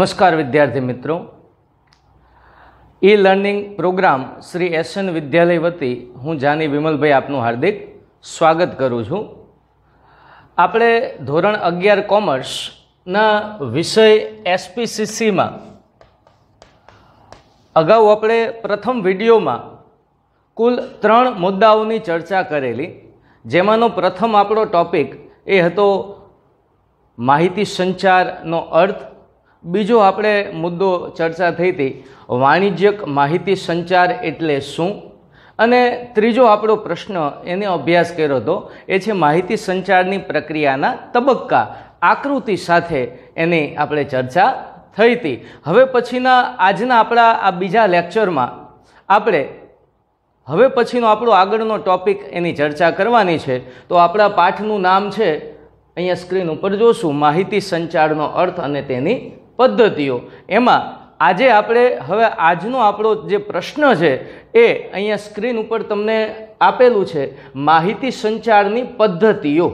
નમસ્કાર વિદ્યાર્થી મિત્રો e learning program Shri S N Vidyalaya વતી હું જાની વિમલભાઈ આપનું હાર્દિક સ્વાગત કરું છું આપણે ધોરણ અગિયાર કોમર્સના વિષય એસપીસીસીમાં અગાઉ આપણે પ્રથમ વિડીયોમાં કુલ ત્રણ મુદ્દાઓની ચર્ચા કરેલી જેમાંનો પ્રથમ આપણો ટોપિક એ હતો માહિતી સંચારનો અર્થ બીજો આપણે મુદ્દો ચર્ચા થઈ હતી વાણિજ્યક માહિતી સંચાર એટલે શું અને ત્રીજો આપણો પ્રશ્ન એને અભ્યાસ કર્યો હતો એ છે માહિતી સંચારની પ્રક્રિયાના તબક્કા આકૃતિ સાથે એની આપણે ચર્ચા થઈ હતી હવે પછીના આજના આપણા આ બીજા લેક્ચરમાં આપણે હવે પછીનો આપણો આગળનો ટોપિક એની ચર્ચા કરવાની છે તો આપણા પાઠનું નામ છે અહીંયા સ્ક્રીન ઉપર જોશું માહિતી સંચારનો અર્થ અને તેની પદ્ધતિઓ એમાં આજે આપણે હવે આજનો આપણો જે પ્રશ્ન છે એ અહીંયા સ્ક્રીન ઉપર તમને આપેલું છે માહિતી સંચારની પદ્ધતિઓ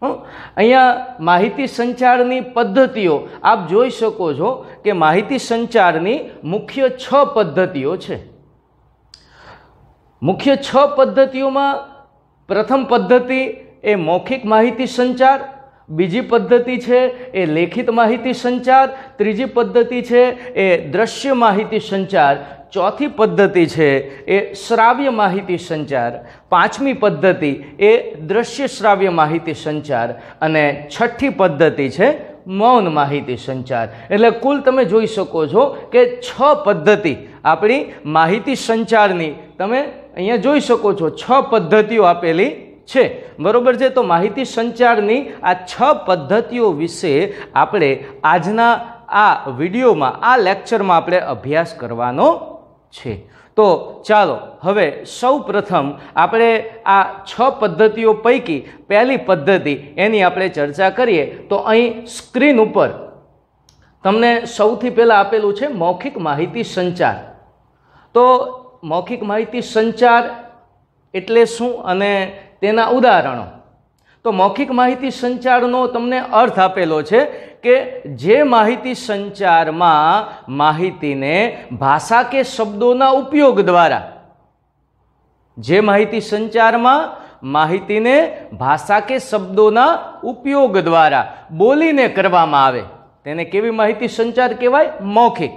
અહીંયા માહિતી સંચારની પદ્ધતિઓ આપ જોઈ શકો છો કે માહિતી સંચારની મુખ્ય છ પદ્ધતિઓ છે મુખ્ય છ પદ્ધતિઓમાં પ્રથમ પદ્ધતિ એ મૌખિક માહિતી સંચાર બીજી પદ્ધતિ છે એ લેખિત માહિતી સંચાર ત્રીજી પદ્ધતિ છે એ દ્રશ્ય માહિતી સંચાર ચોથી પદ્ધતિ છે એ શ્રાવ્ય માહિતી સંચાર પાંચમી પદ્ધતિ એ દ્રશ્ય શ્રાવ્ય માહિતી સંચાર અને છઠ્ઠી પદ્ધતિ છે મૌન માહિતી સંચાર એટલે કુલ તમે જોઈ શકો છો કે છ પદ્ધતિ આપણી માહિતી સંચારની તમે અહીંયા જોઈ શકો છો છ પદ્ધતિઓ આપેલી છે બરોબર છે તો માહિતી સંચારની આ છ પદ્ધતિઓ વિશે આપણે આજના આ વિડીયોમાં આ લેક્ચરમાં આપણે અભ્યાસ કરવાનો છે તો ચાલો હવે સૌ પ્રથમ આપણે આ છ પદ્ધતિઓ પૈકી પહેલી પદ્ધતિ એની આપણે ચર્ચા કરીએ તો અહીં સ્ક્રીન ઉપર તમને સૌથી પહેલાં આપેલું છે મૌખિક માહિતી સંચાર તો મૌખિક માહિતી સંચાર એટલે શું અને તેના ઉદાહરણો તો મૌખિક માહિતી સંચારનો તમને અર્થ આપેલો છે કે જે માહિતી સંચારમાં માહિતીને ભાષા કે શબ્દોના ઉપયોગ દ્વારા જે માહિતી સંચારમાં માહિતીને ભાષા કે શબ્દોના ઉપયોગ દ્વારા બોલીને કરવામાં આવે તેને કેવી માહિતી સંચાર કહેવાય મૌખિક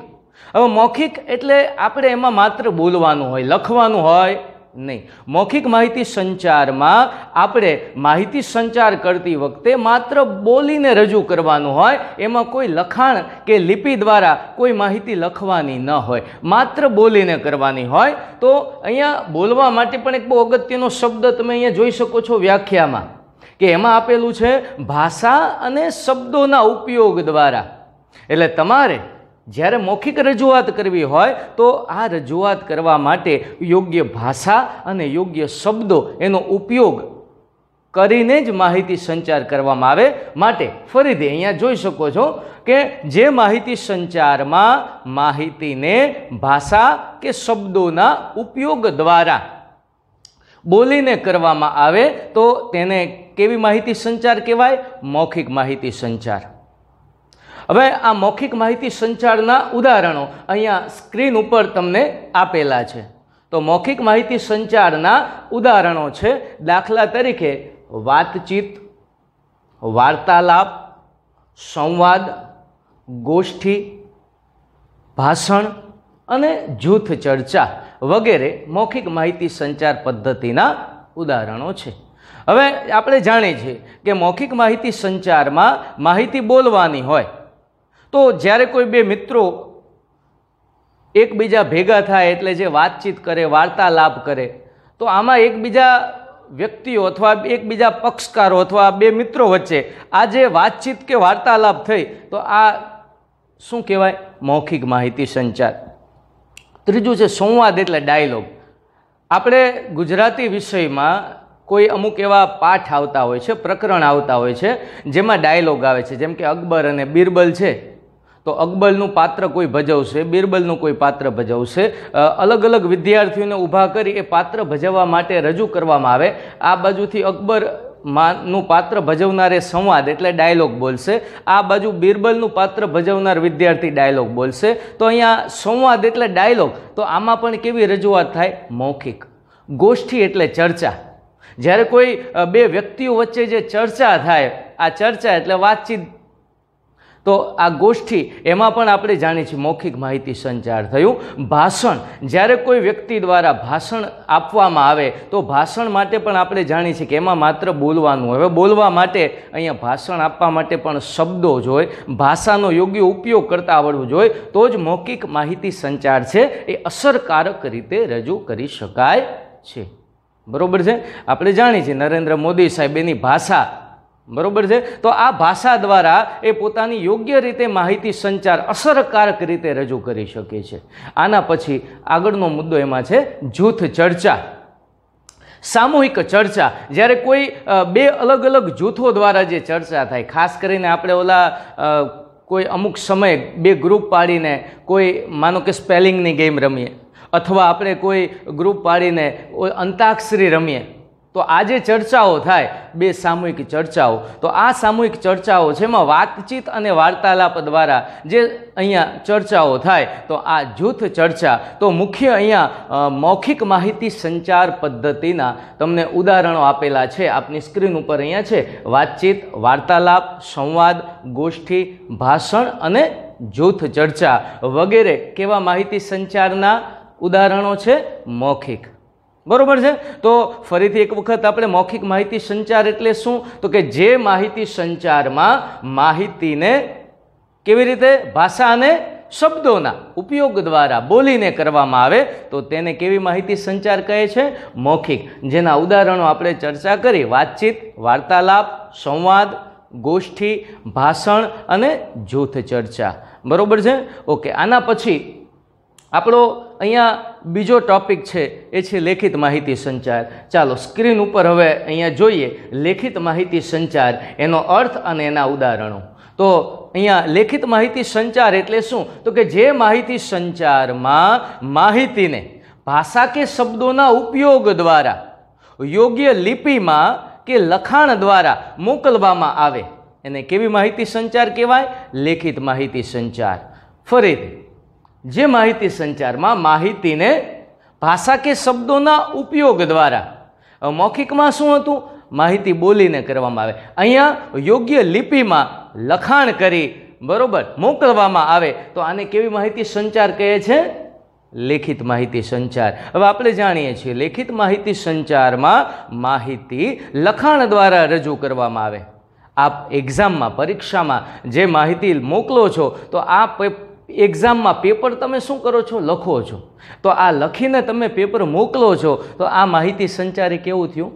હવે મૌખિક એટલે આપણે એમાં માત્ર બોલવાનું હોય લખવાનું હોય નહીં મૌખિક માહિતી સંચારમાં આપણે માહિતી સંચાર કરતી વખતે માત્ર બોલીને રજૂ કરવાનું હોય એમાં કોઈ લખાણ કે લિપિ દ્વારા કોઈ માહિતી લખવાની ન હોય માત્ર બોલીને કરવાની હોય તો અહીંયા બોલવા માટે પણ એક બહુ અગત્યનો શબ્દ તમે અહીંયા જોઈ શકો છો વ્યાખ્યામાં કે એમાં આપેલું છે ભાષા અને શબ્દોના ઉપયોગ દ્વારા એટલે તમારે જ્યારે મૌખિક રજૂઆત કરવી હોય તો આ રજૂઆત કરવા માટે યોગ્ય ભાષા અને યોગ્ય શબ્દો એનો ઉપયોગ કરીને જ માહિતી સંચાર કરવામાં આવે માટે ફરીથી અહીંયા જોઈ શકો છો કે જે માહિતી સંચારમાં માહિતીને ભાષા કે શબ્દોના ઉપયોગ દ્વારા બોલીને કરવામાં આવે તો તેને કેવી માહિતી સંચાર કહેવાય મૌખિક માહિતી સંચાર હવે આ મૌખિક માહિતી સંચારના ઉદાહરણો અહીંયા સ્ક્રીન ઉપર તમને આપેલા છે તો મૌખિક માહિતી સંચારના ઉદાહરણો છે દાખલા તરીકે વાતચીત વાર્તાલાપ સંવાદ ગોષ્ઠી ભાષણ અને જૂથ ચર્ચા વગેરે મૌખિક માહિતી સંચાર પદ્ધતિના ઉદાહરણો છે હવે આપણે જાણીએ છીએ કે મૌખિક માહિતી સંચારમાં માહિતી બોલવાની હોય તો જ્યારે કોઈ બે મિત્રો એકબીજા ભેગા થાય એટલે જે વાતચીત કરે વાર્તાલાપ કરે તો આમાં એકબીજા વ્યક્તિઓ અથવા એકબીજા પક્ષકારો અથવા બે મિત્રો વચ્ચે આ જે વાતચીત કે વાર્તાલાપ થઈ તો આ શું કહેવાય મૌખિક માહિતી સંચાર ત્રીજું છે સંવાદ એટલે ડાયલોગ આપણે ગુજરાતી વિષયમાં કોઈ અમુક એવા પાઠ આવતા હોય છે પ્રકરણ આવતા હોય છે જેમાં ડાયલોગ આવે છે જેમ કે અકબર અને બિરબલ છે તો અકબરનું પાત્ર કોઈ ભજવશે બિરબલનું કોઈ પાત્ર ભજવશે અલગ અલગ વિદ્યાર્થીઓને ઊભા કરી એ પાત્ર ભજવવા માટે રજૂ કરવામાં આવે આ બાજુથી અકબર માનું પાત્ર ભજવનારે સંવાદ એટલે ડાયલોગ બોલશે આ બાજુ બિરબલનું પાત્ર ભજવનાર વિદ્યાર્થી ડાયલોગ બોલશે તો અહીંયા સંવાદ એટલે ડાયલોગ તો આમાં પણ કેવી રજૂઆત થાય મૌખિક ગોષ્ઠી એટલે ચર્ચા જ્યારે કોઈ બે વ્યક્તિઓ વચ્ચે જે ચર્ચા થાય આ ચર્ચા એટલે વાતચીત તો આ ગોષ્ઠી એમાં પણ આપણે જાણીએ છીએ મૌખિક માહિતી સંચાર થયું ભાષણ જ્યારે કોઈ વ્યક્તિ દ્વારા ભાષણ આપવામાં આવે તો ભાષણ માટે પણ આપણે જાણીએ છીએ કે એમાં માત્ર બોલવાનું હવે બોલવા માટે અહીંયા ભાષણ આપવા માટે પણ શબ્દો જોઈએ ભાષાનો યોગ્ય ઉપયોગ કરતા આવડવું જોઈએ તો જ મૌખિક માહિતી સંચાર છે એ અસરકારક રીતે રજૂ કરી શકાય છે બરોબર છે આપણે જાણીએ છીએ નરેન્દ્ર મોદી સાહેબ એની ભાષા બરાબર છે તો આ ભાષા દ્વારા એ પોતાની યોગ્ય રીતે માહિતી સંચાર અસરકારક રીતે રજૂ કરી શકે છે આના પછી આગળનો મુદ્દો એમાં છે જૂથ ચર્ચા સામૂહિક ચર્ચા જ્યારે કોઈ બે અલગ અલગ જૂથો દ્વારા જે ચર્ચા થાય ખાસ કરીને આપણે ઓલા કોઈ અમુક સમયે બે ગ્રુપ પાડીને કોઈ માનો કે સ્પેલિંગની ગેમ રમીએ અથવા આપણે કોઈ ગ્રુપ પાડીને અંતાક્ષરી રમીએ તો આ જે ચર્ચાઓ થાય બે સામૂહિક ચર્ચાઓ તો આ સામૂહિક ચર્ચાઓ જેમાં વાતચીત અને વાર્તાલાપ દ્વારા જે અહીંયા ચર્ચાઓ થાય તો આ જૂથ ચર્ચા તો મુખ્ય અહીંયા મૌખિક માહિતી સંચાર પદ્ધતિના તમને ઉદાહરણો આપેલા છે આપની સ્ક્રીન ઉપર અહીંયા છે વાતચીત વાર્તાલાપ સંવાદ ગોષ્ઠી ભાષણ અને જૂથ ચર્ચા વગેરે કેવા માહિતી સંચારના ઉદાહરણો છે મૌખિક બરોબર છે તો ફરીથી એક વખત આપણે મૌખિક માહિતી સંચાર એટલે શું તો કે જે માહિતી સંચારમાં માહિતીને કેવી રીતે ભાષાને શબ્દોના ઉપયોગ દ્વારા બોલીને કરવામાં આવે તો તેને કેવી માહિતી સંચાર કહે છે મૌખિક જેના ઉદાહરણો આપણે ચર્ચા કરી વાતચીત વાર્તાલાપ સંવાદ ગોષ્ઠી ભાષણ અને જૂથ ચર્ચા બરાબર છે ઓકે આના પછી આપણો અહીંયા બીજો ટોપિક છે એ છે લેખિત માહિતી સંચાર ચાલો સ્ક્રીન ઉપર હવે અહીંયા જોઈએ લેખિત માહિતી સંચાર એનો અર્થ અને એના ઉદાહરણો તો અહીંયા લેખિત માહિતી સંચાર એટલે શું તો કે જે માહિતી સંચારમાં માહિતીને ભાષા કે શબ્દોના ઉપયોગ દ્વારા યોગ્ય લિપિમાં કે લખાણ દ્વારા મોકલવામાં આવે એને કેવી માહિતી સંચાર કહેવાય લેખિત માહિતી સંચાર ફરીથી જે માહિતી સંચારમાં માહિતીને ભાષા કે શબ્દોના ઉપયોગ દ્વારા મૌખિકમાં શું હતું માહિતી બોલીને કરવામાં આવે અહીંયા યોગ્ય લિપિમાં લખાણ કરી બરાબર મોકલવામાં આવે તો આને કેવી માહિતી સંચાર કહે છે લેખિત માહિતી સંચાર હવે આપણે જાણીએ છીએ લેખિત માહિતી સંચારમાં માહિતી લખાણ દ્વારા રજૂ કરવામાં આવે આપ એક્ઝામમાં પરીક્ષામાં જે માહિતી મોકલો છો તો આ એક્ઝામમાં પેપર તમે શું કરો છો લખો છો તો આ લખીને તમે પેપર મોકલો છો તો આ માહિતી સંચારે કેવું થયું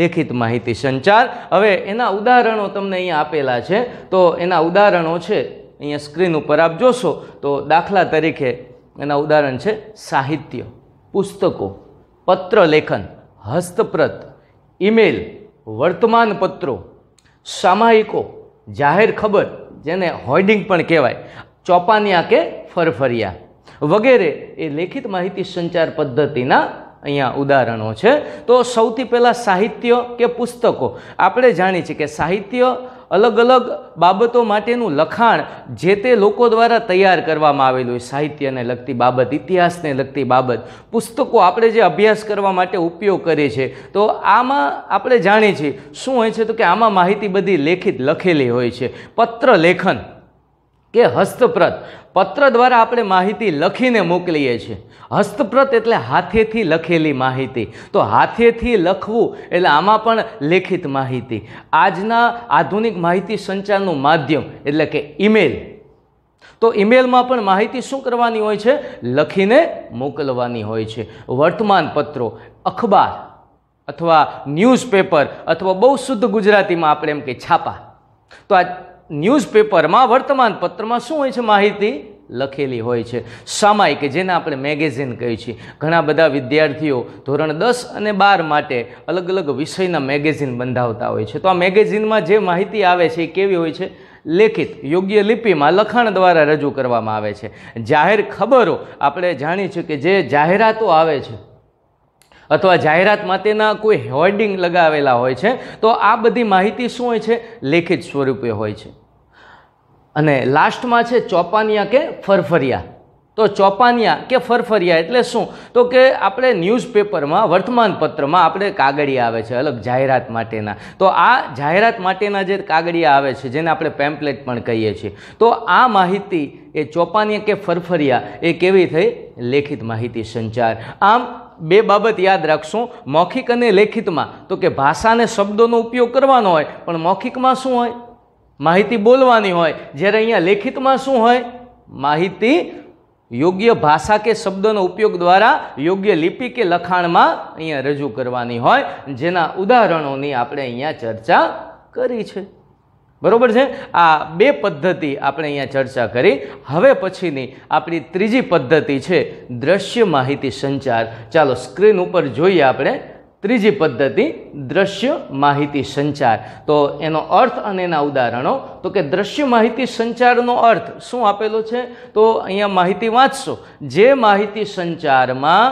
લેખિત માહિતી સંચાર હવે એના ઉદાહરણો તમને અહીંયા આપેલા છે તો એના ઉદાહરણો છે અહીંયા સ્ક્રીન ઉપર આપ જોશો તો દાખલા તરીકે એના ઉદાહરણ છે સાહિત્ય પુસ્તકો પત્ર લેખન હસ્તપ્રત ઈમેલ વર્તમાનપત્રો સામાયિકો જાહેર ખબર જેને હોર્ડિંગ પણ કહેવાય ચોપાનિયા કે ફરફરિયા વગેરે એ લેખિત માહિતી સંચાર પદ્ધતિના અહીંયા ઉદાહરણો છે તો સૌથી પહેલાં સાહિત્ય કે પુસ્તકો આપણે જાણીએ છીએ કે સાહિત્ય અલગ અલગ બાબતો માટેનું લખાણ જે તે લોકો દ્વારા તૈયાર કરવામાં આવેલું હોય સાહિત્યને લગતી બાબત ઇતિહાસને લગતી બાબત પુસ્તકો આપણે જે અભ્યાસ કરવા માટે ઉપયોગ કરીએ છીએ તો આમાં આપણે જાણીએ છીએ શું હોય છે તો કે આમાં માહિતી બધી લેખિત લખેલી હોય છે પત્ર લેખન કે હસ્તપ્રત પત્ર દ્વારા આપણે માહિતી લખીને મોકલીએ છીએ હસ્તપ્રત એટલે હાથેથી લખેલી માહિતી તો હાથેથી લખવું એટલે આમાં પણ લેખિત માહિતી આજના આધુનિક માહિતી સંચારનું માધ્યમ એટલે કે ઈમેલ તો ઈમેલમાં પણ માહિતી શું કરવાની હોય છે લખીને મોકલવાની હોય છે વર્તમાન પત્રો અખબાર અથવા ન્યૂઝપેપર અથવા બહુ શુદ્ધ ગુજરાતીમાં આપણે એમ કે છાપા તો આ ન્યૂઝપેપરમાં વર્તમાનપત્રમાં શું હોય છે માહિતી લખેલી હોય છે સામાયિક જેને આપણે મેગેઝિન કહીએ છીએ ઘણા બધા વિદ્યાર્થીઓ ધોરણ દસ અને બાર માટે અલગ અલગ વિષયના મેગેઝિન બંધાવતા હોય છે તો આ મેગેઝિનમાં જે માહિતી આવે છે એ કેવી હોય છે લેખિત યોગ્ય લિપિમાં લખાણ દ્વારા રજૂ કરવામાં આવે છે જાહેર ખબરો આપણે જાણીએ છીએ કે જે જાહેરાતો આવે છે અથવા જાહેરાત માટેના કોઈ હોર્ડિંગ લગાવેલા હોય છે તો આ બધી માહિતી શું હોય છે લેખિત સ્વરૂપે હોય છે અને લાસ્ટમાં છે ચોપાનિયા કે ફરફરિયા તો ચોપાનિયા કે ફરફરિયા એટલે શું તો કે આપણે ન્યૂઝપેપરમાં વર્તમાનપત્રમાં આપણે કાગળિયા આવે છે અલગ જાહેરાત માટેના તો આ જાહેરાત માટેના જે કાગળિયા આવે છે જેને આપણે પેમ્પલેટ પણ કહીએ છીએ તો આ માહિતી એ ચોપાનિયા કે ફરફરિયા એ કેવી થઈ લેખિત માહિતી સંચાર આમ બે બાબત યાદ રાખશું મૌખિક અને લેખિતમાં તો કે ભાષાને શબ્દોનો ઉપયોગ કરવાનો હોય પણ મૌખિકમાં શું હોય માહિતી બોલવાની હોય જ્યારે અહીંયા લેખિતમાં શું હોય માહિતી યોગ્ય ભાષા કે શબ્દોનો ઉપયોગ દ્વારા યોગ્ય લિપિ કે લખાણમાં અહીંયા રજૂ કરવાની હોય જેના ઉદાહરણોની આપણે અહીંયા ચર્ચા કરી છે બરાબર છે આ બે પદ્ધતિ આપણે અહીંયા ચર્ચા કરી હવે પછીની આપણી ત્રીજી પદ્ધતિ છે દ્રશ્ય માહિતી સંચાર ચાલો સ્ક્રીન ઉપર જોઈએ આપણે ત્રીજી પદ્ધતિ દ્રશ્ય માહિતી સંચાર તો એનો અર્થ અને એના ઉદાહરણો તો કે દ્રશ્ય માહિતી સંચારનો અર્થ શું આપેલો છે તો અહીંયા માહિતી વાંચશો જે માહિતી સંચારમાં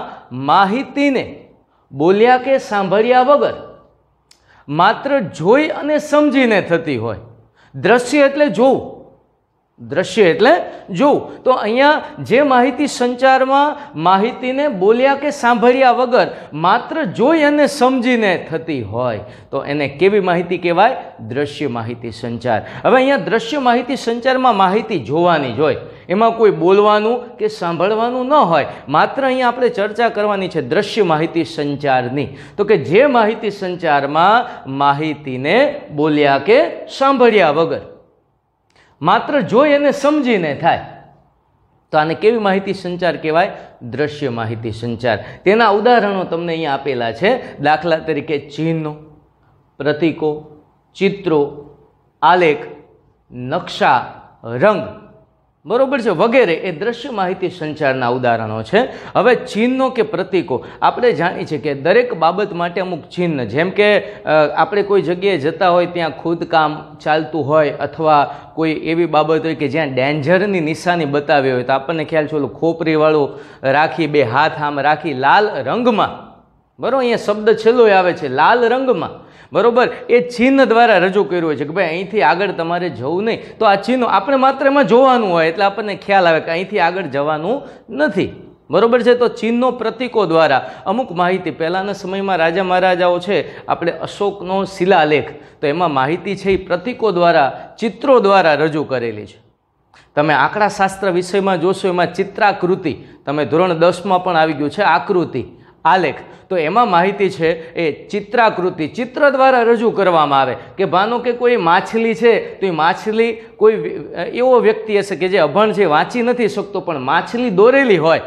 માહિતીને બોલ્યા કે સાંભળ્યા વગર માત્ર જોઈ અને સમજીને થતી હોય દ્રશ્ય એટલે જોવું દ્રશ્ય એટલે જોવું તો અહીંયા જે માહિતી સંચારમાં માહિતીને બોલ્યા કે સાંભળ્યા વગર માત્ર જોઈ અને સમજીને થતી હોય તો એને કેવી માહિતી કહેવાય દ્રશ્ય માહિતી સંચાર હવે અહીંયા દ્રશ્ય માહિતી સંચારમાં માહિતી જોવાની જ હોય એમાં કોઈ બોલવાનું કે સાંભળવાનું ન હોય માત્ર અહીંયા આપણે ચર્ચા કરવાની છે દ્રશ્ય માહિતી સંચારની તો કે જે માહિતી સંચારમાં માહિતીને બોલ્યા કે સાંભળ્યા વગર માત્ર જો એને સમજીને થાય તો આને કેવી માહિતી સંચાર કહેવાય દ્રશ્ય માહિતી સંચાર તેના ઉદાહરણો તમને અહીંયા આપેલા છે દાખલા તરીકે ચિહ્નો પ્રતીકો ચિત્રો આલેખ નકશા રંગ બરોબર છે વગેરે એ દ્રશ્ય માહિતી સંચારના ઉદાહરણો છે હવે ચિહ્નો કે પ્રતીકો આપણે જાણીએ છીએ કે દરેક બાબત માટે અમુક ચિહ્ન જેમ કે આપણે કોઈ જગ્યાએ જતા હોય ત્યાં ખોદકામ ચાલતું હોય અથવા કોઈ એવી બાબત હોય કે જ્યાં ડેન્જરની નિશાની બતાવી હોય તો આપણને ખ્યાલ છે ઓલું ખોપરીવાળું રાખી બે હાથ આમ રાખી લાલ રંગમાં બરાબર અહીંયા શબ્દ છેલ્લો આવે છે લાલ રંગમાં બરોબર એ ચિહ્ન દ્વારા રજૂ કર્યું હોય છે કે ભાઈ અહીંથી આગળ તમારે જવું નહીં તો આ ચિહ્નો આપણે માત્ર એમાં જોવાનું હોય એટલે આપણને ખ્યાલ આવે કે અહીંથી આગળ જવાનું નથી બરોબર છે તો ચિહ્નો પ્રતિકો દ્વારા અમુક માહિતી પહેલાંના સમયમાં રાજા મહારાજાઓ છે આપણે અશોકનો શિલાલેખ તો એમાં માહિતી છે એ પ્રતિકો દ્વારા ચિત્રો દ્વારા રજૂ કરેલી છે તમે આંકડાશાસ્ત્ર વિષયમાં જોશો એમાં ચિત્રાકૃતિ તમે ધોરણ દસમાં પણ આવી ગયું છે આકૃતિ આલેખ તો એમાં માહિતી છે એ ચિત્રાકૃતિ ચિત્ર દ્વારા રજૂ કરવામાં આવે કે માનો કે કોઈ માછલી છે તો એ માછલી કોઈ એવો વ્યક્તિ હશે કે જે અભણ છે વાંચી નથી શકતો પણ માછલી દોરેલી હોય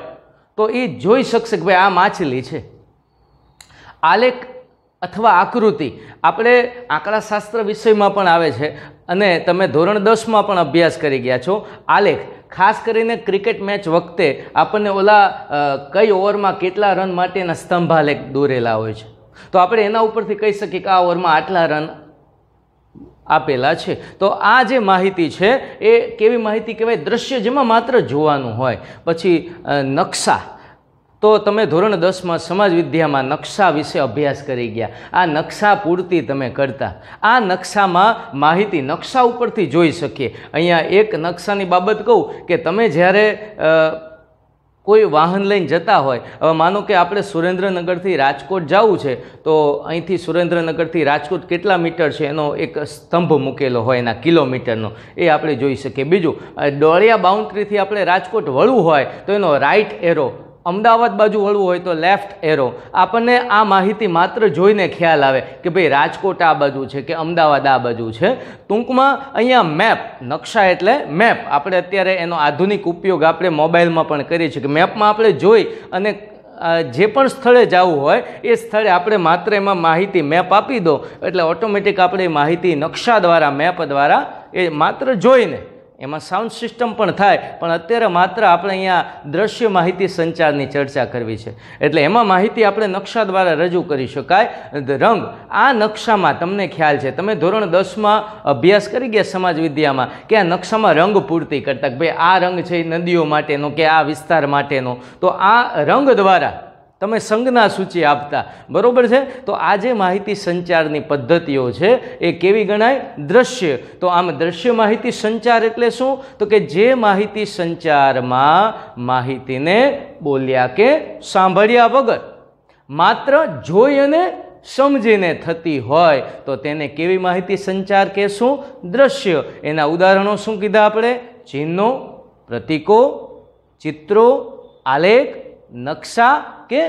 તો એ જોઈ શકશે કે ભાઈ આ માછલી છે આલેખ અથવા આકૃતિ આપણે આંકડાશાસ્ત્ર વિષયમાં પણ આવે છે અને તમે ધોરણ દસમાં પણ અભ્યાસ કરી ગયા છો આલેખ ખાસ કરીને ક્રિકેટ મેચ વખતે આપણને ઓલા કઈ ઓવરમાં કેટલા રન માટેના સ્તંભાલેખ દોરેલા હોય છે તો આપણે એના ઉપરથી કહી શકીએ કે આ ઓવરમાં આટલા રન આપેલા છે તો આ જે માહિતી છે એ કેવી માહિતી કહેવાય દ્રશ્ય જેમાં માત્ર જોવાનું હોય પછી નકશા તો તમે ધોરણ દસમાં સમાજ વિદ્યામાં નકશા વિશે અભ્યાસ કરી ગયા આ નકશા પૂરતી તમે કરતા આ નકશામાં માહિતી નકશા ઉપરથી જોઈ શકીએ અહીંયા એક નકશાની બાબત કહું કે તમે જ્યારે કોઈ વાહન લઈને જતા હોય હવે માનો કે આપણે સુરેન્દ્રનગરથી રાજકોટ જવું છે તો અહીંથી સુરેન્દ્રનગરથી રાજકોટ કેટલા મીટર છે એનો એક સ્તંભ મૂકેલો હોય એના કિલોમીટરનો એ આપણે જોઈ શકીએ બીજું ડોળિયા બાઉન્ડ્રીથી આપણે રાજકોટ વળવું હોય તો એનો રાઈટ એરો અમદાવાદ બાજુ વળવું હોય તો લેફ્ટ એરો આપણને આ માહિતી માત્ર જોઈને ખ્યાલ આવે કે ભાઈ રાજકોટ આ બાજુ છે કે અમદાવાદ આ બાજુ છે ટૂંકમાં અહીંયા મેપ નકશા એટલે મેપ આપણે અત્યારે એનો આધુનિક ઉપયોગ આપણે મોબાઈલમાં પણ કરીએ છીએ કે મેપમાં આપણે જોઈ અને જે પણ સ્થળે જવું હોય એ સ્થળે આપણે માત્ર એમાં માહિતી મેપ આપી દો એટલે ઓટોમેટિક આપણે માહિતી નકશા દ્વારા મેપ દ્વારા એ માત્ર જોઈને એમાં સાઉન્ડ સિસ્ટમ પણ થાય પણ અત્યારે માત્ર આપણે અહીંયા દ્રશ્ય માહિતી સંચારની ચર્ચા કરવી છે એટલે એમાં માહિતી આપણે નકશા દ્વારા રજૂ કરી શકાય રંગ આ નકશામાં તમને ખ્યાલ છે તમે ધોરણ દસમાં અભ્યાસ કરી ગયા સમાજ વિદ્યામાં કે આ નકશામાં રંગ પૂર્તિ કરતા કે ભાઈ આ રંગ છે એ નદીઓ માટેનો કે આ વિસ્તાર માટેનો તો આ રંગ દ્વારા તમે સંઘના સૂચિ આપતા બરાબર છે તો આજે માહિતી સંચારની પદ્ધતિઓ છે એ કેવી ગણાય દ્રશ્ય તો આમ દ્રશ્ય માહિતી સંચાર એટલે શું તો કે જે માહિતી સંચારમાં માહિતીને બોલ્યા કે સાંભળ્યા વગર માત્ર જોઈ અને સમજીને થતી હોય તો તેને કેવી માહિતી સંચાર કહેશું દ્રશ્ય એના ઉદાહરણો શું કીધા આપણે ચિહ્નો પ્રતીકો ચિત્રો આલેખ નકશા કે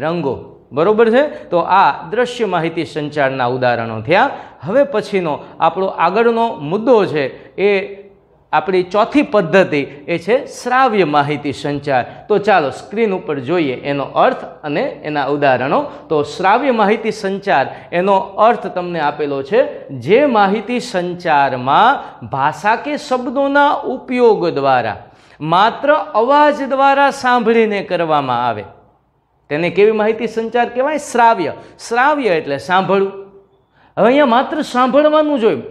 રંગો બરોબર છે તો આ દ્રશ્ય માહિતી સંચારના ઉદાહરણો થયા હવે પછીનો આપણો આગળનો મુદ્દો છે એ આપણી ચોથી પદ્ધતિ એ છે શ્રાવ્ય માહિતી સંચાર તો ચાલો સ્ક્રીન ઉપર જોઈએ એનો અર્થ અને એના ઉદાહરણો તો શ્રાવ્ય માહિતી સંચાર એનો અર્થ તમને આપેલો છે જે માહિતી સંચારમાં ભાષા કે શબ્દોના ઉપયોગ દ્વારા માત્ર અવાજ દ્વારા સાંભળીને કરવામાં આવે તેને કેવી માહિતી સંચાર કહેવાય શ્રાવ્ય શ્રાવ્ય એટલે સાંભળવું હવે અહીંયા માત્ર સાંભળવાનું જોયું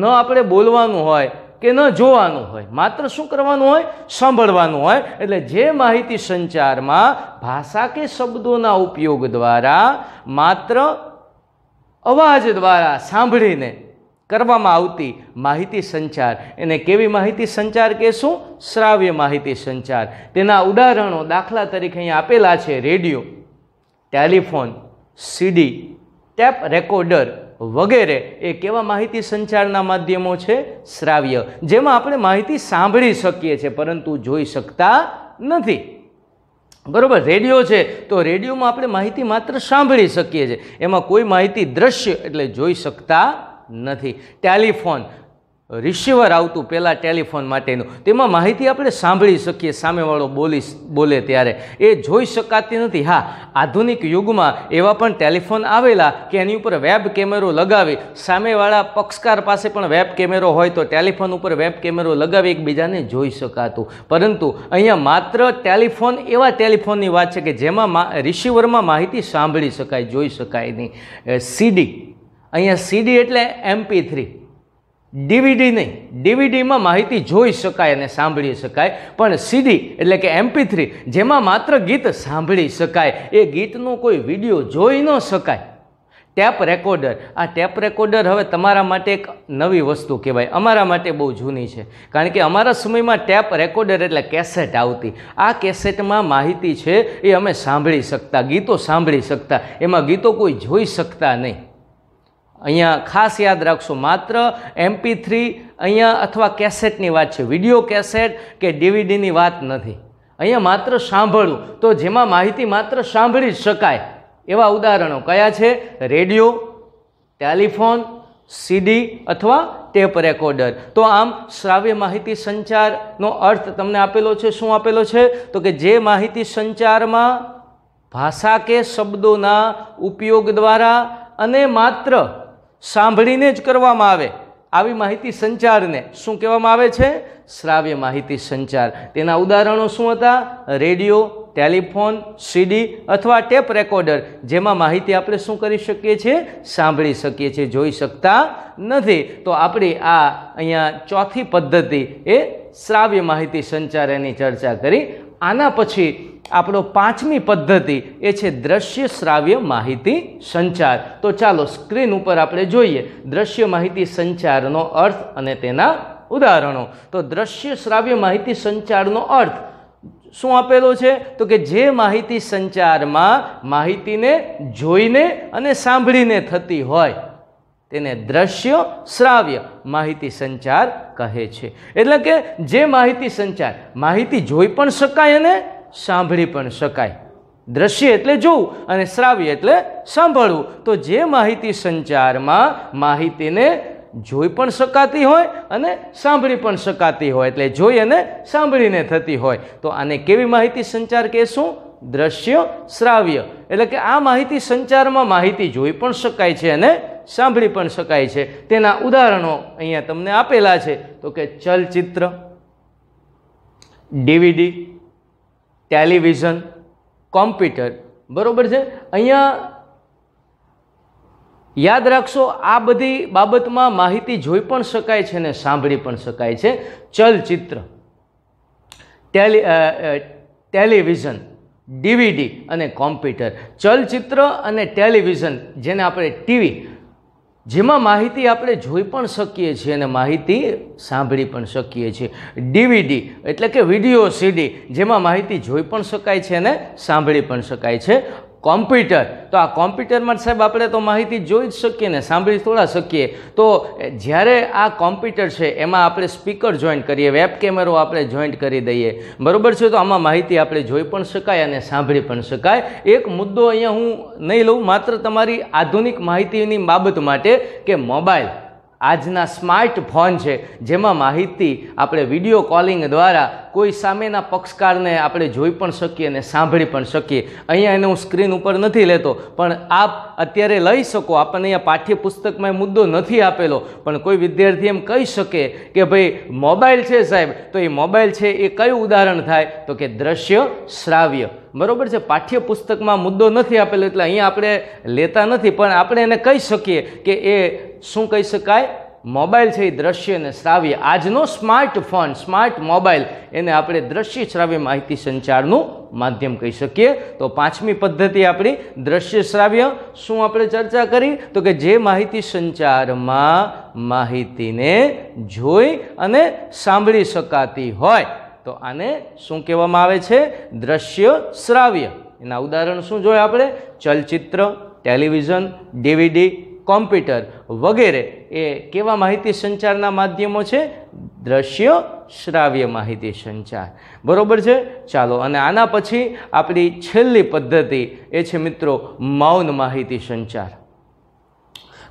ન આપણે બોલવાનું હોય કે ન જોવાનું હોય માત્ર શું કરવાનું હોય સાંભળવાનું હોય એટલે જે માહિતી સંચારમાં ભાષા કે શબ્દોના ઉપયોગ દ્વારા માત્ર અવાજ દ્વારા સાંભળીને કરવામાં આવતી માહિતી સંચાર એને કેવી માહિતી સંચાર કહેશું શ્રાવ્ય માહિતી સંચાર તેના ઉદાહરણો દાખલા તરીકે અહીં આપેલા છે radio telephone CD tape recorder વગેરે એ કેવા માહિતી સંચારના માધ્યમો છે શ્રાવ્ય જેમાં આપણે માહિતી સાંભળી શકીએ છીએ પરંતુ જોઈ શકતા નથી બરાબર રેડિયો છે તો રેડિયોમાં આપણે માહિતી માત્ર સાંભળી શકીએ છીએ એમાં કોઈ માહિતી દ્રશ્ય એટલે જોઈ શકતા નથી ટેલિફોન રિસીવર આવતું પહેલાં ટેલિફોન માટેનું તેમાં માહિતી આપણે સાંભળી શકીએ સામેવાળો બોલી બોલે ત્યારે એ જોઈ શકાતી નથી હા આધુનિક યુગમાં એવા પણ ટેલિફોન આવેલા કે એની ઉપર વેબ કેમેરો લગાવી સામેવાળા પક્ષકાર પાસે પણ વેબ કેમેરો હોય તો ટેલિફોન ઉપર વેબ કેમેરો લગાવી એકબીજાને જોઈ શકાતું પરંતુ અહીંયા માત્ર ટેલિફોન એવા ટેલિફોનની વાત છે કે જેમાં રિસીવરમાં માહિતી સાંભળી શકાય જોઈ શકાય નહીં સીડી અહીંયા સીડી એટલે એમપી થ્રી ડીવીડી નહીં ડીવીડીમાં માહિતી જોઈ શકાય અને સાંભળી શકાય પણ સીડી એટલે કે એમપી થ્રી જેમાં માત્ર ગીત સાંભળી શકાય એ ગીતનો કોઈ વિડીયો જોઈ ન શકાય ટેપ રેકોર્ડર આ ટેપ રેકોર્ડર હવે તમારા માટે એક નવી વસ્તુ કહેવાય અમારા માટે બહુ જૂની છે કારણ કે અમારા સમયમાં ટેપ રેકોર્ડર એટલે કેસેટ આવતી આ કેસેટમાં માહિતી છે એ અમે સાંભળી શકતા ગીતો સાંભળી શકતા એમાં ગીતો કોઈ જોઈ શકતા નહીં અહીંયા ખાસ યાદ રાખશો માત્ર એમપી થ્રી અહીંયા અથવા કેસેટની વાત છે વિડીયો કેસેટ કે ડીવીડીની વાત નથી અહીંયા માત્ર સાંભળવું તો જેમાં માહિતી માત્ર સાંભળી જ શકાય એવા ઉદાહરણો કયા છે રેડિયો ટેલિફોન સીડી અથવા ટેપ રેકોર્ડર તો આમ શ્રાવ્ય માહિતી સંચારનો અર્થ તમને આપેલો છે શું આપેલો છે તો કે જે માહિતી સંચારમાં ભાષા કે શબ્દોના ઉપયોગ દ્વારા અને માત્ર સાંભળીને જ કરવામાં આવે આવી માહિતી સંચારને શું કહેવામાં આવે છે શ્રાવ્ય માહિતી સંચાર તેના ઉદાહરણો શું હતા રેડિયો ટેલિફોન સીડી અથવા ટેપ રેકોર્ડર જેમાં માહિતી આપણે શું કરી શકીએ છીએ સાંભળી શકીએ છીએ જોઈ શકતા નથી તો આપણી આ અહીંયા ચોથી પદ્ધતિ એ શ્રાવ્ય માહિતી સંચાર એની ચર્ચા કરી આના પછી આપણો પાંચમી પદ્ધતિ એ છે દ્રશ્ય શ્રાવ્ય માહિતી સંચાર તો ચાલો સ્ક્રીન ઉપર આપણે જોઈએ દ્રશ્ય માહિતી સંચારનો અર્થ અને તેના ઉદાહરણો તો દ્રશ્ય શ્રાવ્ય માહિતી સંચારનો અર્થ શું આપેલો છે તો કે જે માહિતી સંચારમાં માહિતીને જોઈને અને સાંભળીને થતી હોય તેને દ્રશ્ય શ્રાવ્ય માહિતી સંચાર કહે છે એટલે કે જે માહિતી સંચાર માહિતી જોઈ પણ શકાય અને સાંભળી પણ શકાય દ્રશ્ય એટલે જોવું અને શ્રાવ્ય એટલે સાંભળવું તો જે માહિતી સંચારમાં માહિતીને જોઈ પણ શકાતી હોય અને સાંભળી પણ શકાતી હોય એટલે જોઈ અને સાંભળીને થતી હોય તો આને કેવી માહિતી સંચાર કહેશું દ્રશ્ય શ્રાવ્ય એટલે કે આ માહિતી સંચારમાં માહિતી જોઈ પણ શકાય છે અને સાંભળી પણ શકાય છે તેના ઉદાહરણો અહીંયા તમને આપેલા છે તો કે ચલચિત્ર ડીવીડી ટેલિવિઝન કોમ્પ્યુટર બરાબર છે અહીંયા યાદ રાખશો આ બધી બાબતમાં માહિતી જોઈ પણ શકાય છે ને સાંભળી પણ શકાય છે ચલચિત્ર ટેલી ટેલિવિઝન ડીવીડી અને કોમ્પ્યુટર ચલચિત્ર અને ટેલિવિઝન જેને આપણે ટીવી જેમાં માહિતી આપણે જોઈ પણ શકીએ છીએ અને માહિતી સાંભળી પણ શકીએ છીએ ડીવીડી એટલે કે વિડીયો સીડી જેમાં માહિતી જોઈ પણ શકાય છે અને સાંભળી પણ શકાય છે કોમ્પ્યુટર તો આ કોમ્પ્યુટરમાં સાહેબ આપણે તો માહિતી જોઈ જ શકીએ ને સાંભળી થોડા શકીએ તો જ્યારે આ કોમ્પ્યુટર છે એમાં આપણે સ્પીકર જોઈન્ટ કરીએ વેબ કેમેરો આપણે જોઈન્ટ કરી દઈએ બરાબર છે તો આમાં માહિતી આપણે જોઈ પણ શકાય અને સાંભળી પણ શકાય એક મુદ્દો અહીંયા હું નહીં લઉં માત્ર તમારી આધુનિક માહિતીની બાબત માટે કે મોબાઈલ આજના સ્માર્ટફોન છે જેમાં માહિતી આપણે વિડીયો કોલિંગ દ્વારા કોઈ સામેના પક્ષકારને આપણે જોઈ પણ શકીએ અને સાંભળી પણ શકીએ અહીંયા એને હું સ્ક્રીન ઉપર નથી લેતો પણ આપ અત્યારે લઈ શકો આપણને અહીંયા પાઠ્યપુસ્તકમાં મુદ્દો નથી આપેલો પણ કોઈ વિદ્યાર્થી એમ કહી શકે કે ભાઈ મોબાઈલ છે સાહેબ તો એ મોબાઈલ છે એ કયું ઉદાહરણ થાય તો કે દ્રશ્ય શ્રાવ્ય બરોબર છે પાઠ્યપુસ્તકમાં મુદ્દો નથી આપેલો એટલે અહીંયા આપણે લેતા નથી પણ આપણે એને કહી શકીએ કે એ શું કહી શકાય મોબાઈલ છે એ દ્રશ્ય અને શ્રાવ્ય આજનો સ્માર્ટફોન સ્માર્ટ મોબાઈલ એને આપણે દ્રશ્ય શ્રાવ્ય માહિતી સંચારનું માધ્યમ કહી શકીએ તો પાંચમી પદ્ધતિ આપણી દ્રશ્ય શ્રાવ્ય શું આપણે ચર્ચા કરી તો કે જે માહિતી સંચારમાં માહિતીને જોઈ અને સાંભળી શકાતી હોય તો આને શું કહેવામાં આવે છે દ્રશ્ય શ્રાવ્ય એના ઉદાહરણ શું જોઈએ આપણે ચલચિત્ર ટેલિવિઝન ડીવીડી કોમ્પ્યુટર વગેરે એ કેવા માહિતી સંચારના માધ્યમો છે દ્રશ્ય શ્રાવ્ય માહિતી સંચાર બરાબર છે ચાલો અને આના પછી આપણી છેલ્લી પદ્ધતિ એ છે મિત્રો મૌન માહિતી સંચાર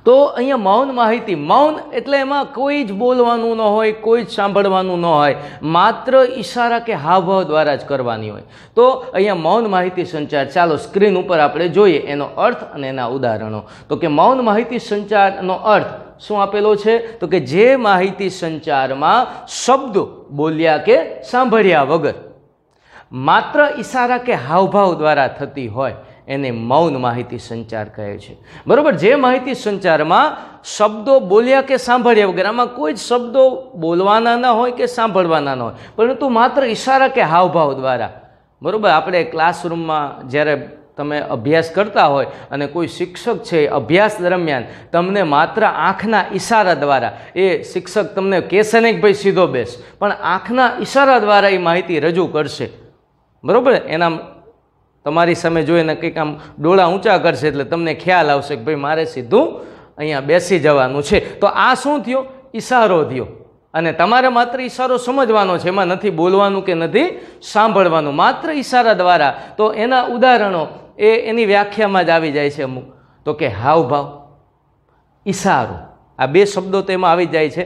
તો અહીંયા મૌન માહિતી મૌન એટલે એમાં કોઈ જ બોલવાનું ન હોય કોઈ જ સાંભળવાનું ન હોય માત્ર ઈશારા કે હાવભાવ દ્વારા જ કરવાની હોય તો અહીંયા મૌન માહિતી સંચાર ચાલો સ્ક્રીન ઉપર આપણે જોઈએ એનો અર્થ અને એના ઉદાહરણો તો કે મૌન માહિતી સંચારનો અર્થ શું આપેલો છે તો કે જે માહિતી સંચારમાં શબ્દો બોલ્યા કે સાંભળ્યા વગર માત્ર ઈશારા કે હાવભાવ દ્વારા થતી હોય એને મૌન માહિતી સંચાર કહે છે બરાબર જે માહિતી સંચારમાં શબ્દો બોલ્યા કે સાંભળ્યા વગેરે આમાં કોઈ જ શબ્દો બોલવાના ન હોય કે સાંભળવાના ન હોય પરંતુ માત્ર ઈશારા કે હાવભાવ દ્વારા બરાબર આપણે ક્લાસરૂમમાં જ્યારે તમે અભ્યાસ કરતા હોય અને કોઈ શિક્ષક છે અભ્યાસ દરમિયાન તમને માત્ર આંખના ઈશારા દ્વારા એ શિક્ષક તમને કહેશે નહીં ભાઈ સીધો બેસ પણ આંખના ઈશારા દ્વારા એ માહિતી રજૂ કરશે બરાબર એના તમારી સામે જોઈને કંઈક આમ ડોળા ઊંચા કરશે એટલે તમને ખ્યાલ આવશે કે ભાઈ મારે સીધું અહીંયા બેસી જવાનું છે તો આ શું થયો ઈશારો થયો અને તમારે માત્ર ઈશારો સમજવાનો છે એમાં નથી બોલવાનું કે નથી સાંભળવાનું માત્ર ઈશારા દ્વારા તો એના ઉદાહરણો એ એની વ્યાખ્યામાં જ આવી જાય છે અમુક તો કે હાવભાવ ઈશારો આ બે શબ્દો તો એમાં આવી જાય છે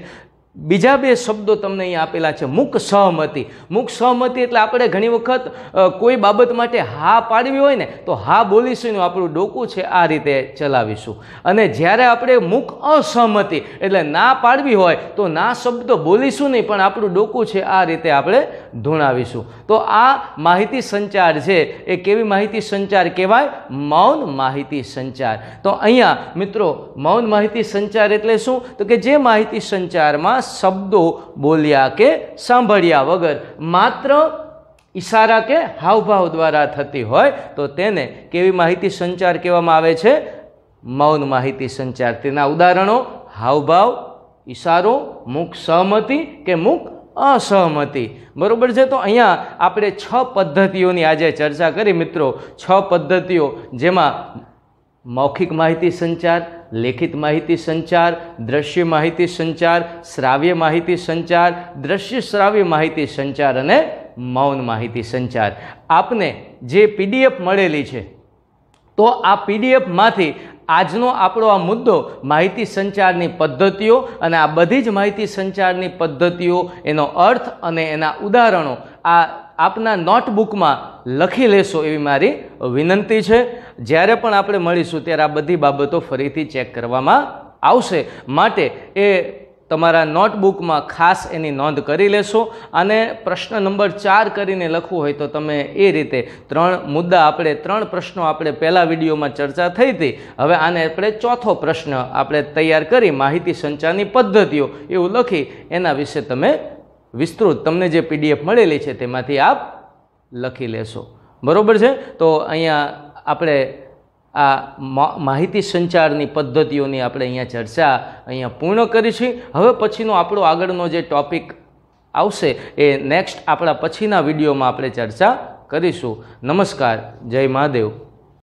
બીજા બે શબ્દો તમને અહીં આપેલા છે મુક સહમતિ મુક સહમતિ એટલે આપણે ઘણી વખત કોઈ બાબત માટે હા પાડવી હોય ને તો હા બોલીશું આપણું ડોકું છે આ રીતે ચલાવીશું અને જ્યારે આપણે મુક અસહમતિ એટલે ના પાડવી હોય તો ના શબ્દ બોલીશું નહીં પણ આપણું ડોકું છે આ રીતે આપણે ધૂણાવીશું તો આ માહિતી સંચાર છે એ કેવી માહિતી સંચાર કહેવાય મૌન માહિતી સંચાર તો અહીંયા મિત્રો મૌન માહિતી સંચાર એટલે શું તો કે જે માહિતી સંચારમાં શબ્દો બોલ્યા કે સાંભળ્યા વગર માત્ર ઈશારા કે હાવભાવ દ્વારા થતી હોય તો તેને કેવી માહિતી સંચાર કહેવામાં આવે છે મૌન માહિતી સંચાર તેના ઉદાહરણો હાવભાવ ઈશારો મુખ સહમતિ કે મુખ અસહમતિ બરાબર છે તો અહીંયા આપણે છ પદ્ધતિઓની આજે ચર્ચા કરી મિત્રો છ પદ્ધતિઓ જેમાં મૌખિક માહિતી સંચાર લેખિત માહિતી સંચાર દ્રશ્ય માહિતી સંચાર શ્રાવ્ય માહિતી સંચાર દ્રશ્ય શ્રાવ્ય માહિતી સંચાર અને મૌન માહિતી સંચાર આપને જે પીડીએફ મળેલી છે તો આ પીડીએફમાંથી આજનો આપણો આ મુદ્દો માહિતી સંચારની પદ્ધતિઓ અને આ બધી જ માહિતી સંચારની પદ્ધતિઓ એનો અર્થ અને એના ઉદાહરણો આ આપના નોટબુકમાં લખી લેશો એવી મારી વિનંતી છે જ્યારે પણ આપણે મળીશું ત્યારે આ બધી બાબતો ફરીથી ચેક કરવામાં આવશે માટે એ તમારા નોટબુકમાં ખાસ એની નોંધ કરી લેશો અને પ્રશ્ન નંબર ચાર કરીને લખવું હોય તો તમે એ રીતે ત્રણ મુદ્દા આપણે ત્રણ પ્રશ્નો આપણે પહેલાં વિડીયોમાં ચર્ચા થઈ હતી હવે આને આપણે ચોથો પ્રશ્ન આપણે તૈયાર કરી માહિતી સંચારની પદ્ધતિઓ એવું લખી એના વિશે તમે વિસ્તૃત તમને જે પીડીએફ મળેલી છે તેમાંથી આપ લખી લેશો બરાબર છે તો અહીંયા આપણે આ માહિતી સંચારની પદ્ધતિઓની આપણે અહીંયા ચર્ચા અહીંયા પૂર્ણ કરીશું હવે પછીનો આપણો આગળનો જે ટોપિક આવશે એ નેક્સ્ટ આપણા પછીના વિડીયોમાં આપણે ચર્ચા કરીશું નમસ્કાર જય મહાદેવ